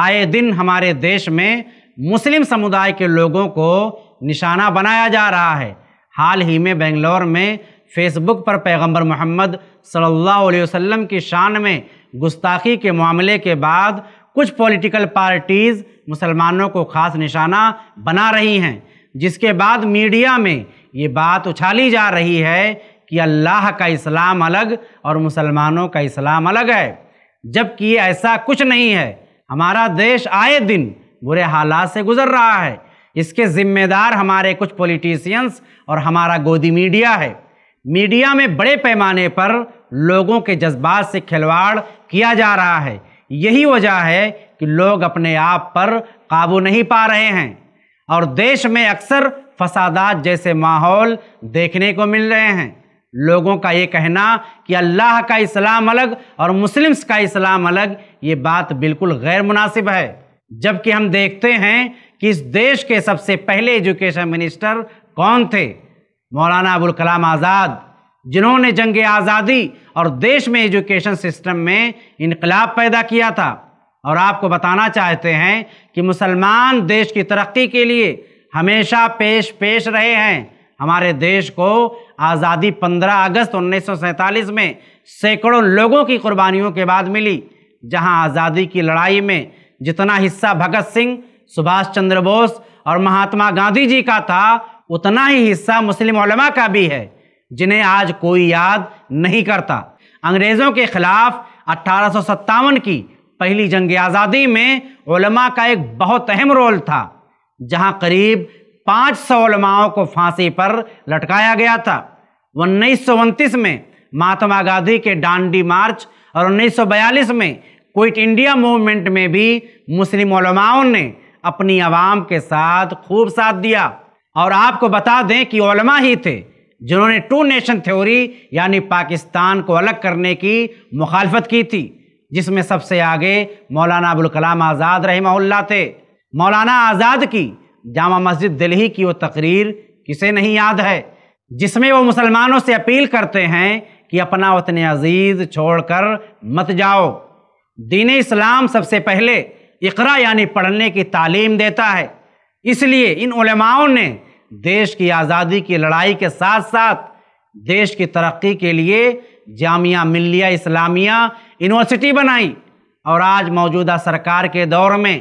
आए दिन हमारे देश में मुस्लिम समुदाय के लोगों को निशाना बनाया जा रहा है हाल ही में बेंगलोर में फेसबुक पर पैगंबर मोहम्मद सल्लल्लाहु अलैहि वसल्लम की शान में गुस्ताखी के मामले के बाद कुछ पॉलिटिकल पार्टीज़ मुसलमानों को खास निशाना बना रही हैं जिसके बाद मीडिया में ये बात उछाली जा रही है कि अल्लाह का इस्लाम अलग और मुसलमानों का इस्लाम अलग है जबकि ऐसा कुछ नहीं है हमारा देश आए दिन बुरे हालात से गुजर रहा है इसके जिम्मेदार हमारे कुछ पॉलिटिशियंस और हमारा गोदी मीडिया है मीडिया में बड़े पैमाने पर लोगों के जज्बात से खिलवाड़ किया जा रहा है यही वजह है कि लोग अपने आप पर काबू नहीं पा रहे हैं और देश में अक्सर फसादात जैसे माहौल देखने को मिल रहे हैं लोगों का ये कहना कि अल्लाह का इस्लाम अलग और मुस्लिम्स का इस्लाम अलग ये बात बिल्कुल गैर मुनासिब है जबकि हम देखते हैं कि इस देश के सबसे पहले एजुकेशन मिनिस्टर कौन थे मौलाना अबुल कलाम आज़ाद जिन्होंने जंग आज़ादी और देश में एजुकेशन सिस्टम में इनकलाब पैदा किया था और आपको बताना चाहते हैं कि मुसलमान देश की तरक्की के लिए हमेशा पेश पेश रहे हैं हमारे देश को आज़ादी 15 अगस्त उन्नीस में सैकड़ों लोगों की कुर्बानियों के बाद मिली जहां आज़ादी की लड़ाई में जितना हिस्सा भगत सिंह सुभाष चंद्र बोस और महात्मा गांधी जी का था उतना ही हिस्सा मुस्लिम मुस्लिमा का भी है जिन्हें आज कोई याद नहीं करता अंग्रेज़ों के ख़िलाफ़ अट्ठारह की पहली जंग आज़ादी में का एक बहुत अहम रोल था जहां करीब पाँच सौ को फांसी पर लटकाया गया था उन्नीस में महात्मा गांधी के डांडी मार्च और 1942 में क्विट इंडिया मूवमेंट में भी मुस्लिम मुस्लिमाओं ने अपनी आवाम के साथ खूब साथ दिया और आपको बता दें कि किलमा ही थे जिन्होंने टू नेशन थ्योरी यानी पाकिस्तान को अलग करने की मुखालफत की थी जिसमें सबसे आगे मौलाना अबुल कलाम आज़ाद रही थे मौलाना आज़ाद की जामा मस्जिद दिल्ली की वो तकरीर किसे नहीं याद है जिसमें वो मुसलमानों से अपील करते हैं कि अपना वतन अजीज़ छोड़कर मत जाओ दीन इस्लाम सबसे पहले इकरा यानी पढ़ने की तालीम देता है इसलिए इन उलमाओं ने देश की आज़ादी की लड़ाई के साथ साथ देश की तरक्की के लिए जामिया मिलिया इस्लामिया यूनिवर्सिटी बनाई और आज मौजूदा सरकार के दौर में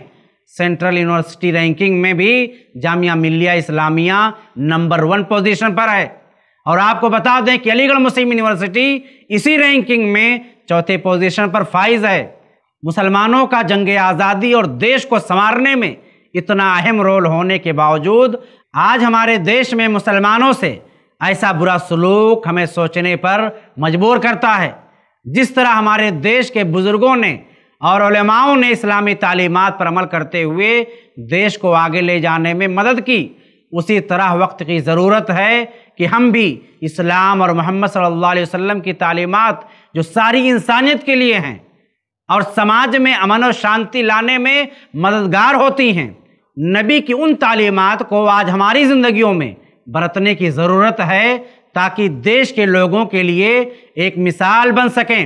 सेंट्रल यूनिवर्सिटी रैंकिंग में भी जामिया मिलिया इस्लामिया नंबर वन पोजीशन पर है और आपको बता दें कि अलीगढ़ मुस्लिम यूनिवर्सिटी इसी रैंकिंग में चौथे पोजीशन पर फाइज है मुसलमानों का जंग आज़ादी और देश को संवारने में इतना अहम रोल होने के बावजूद आज हमारे देश में मुसलमानों से ऐसा बुरा सलूक हमें सोचने पर मजबूर करता है जिस तरह हमारे देश के बुज़ुर्गों ने और उलमाओं ने इस्लामी तालीमत पर अमल करते हुए देश को आगे ले जाने में मदद की उसी तरह वक्त की ज़रूरत है कि हम भी इस्लाम और मोहम्मद सल्लल्लाहु अलैहि वसल्लम की तालीमत जो सारी इंसानियत के लिए हैं और समाज में अमन और शांति लाने में मददगार होती हैं नबी की उन तालीमत को आज हमारी ज़िंदगियों में बरतने की ज़रूरत है ताकि देश के लोगों के लिए एक मिसाल बन सकें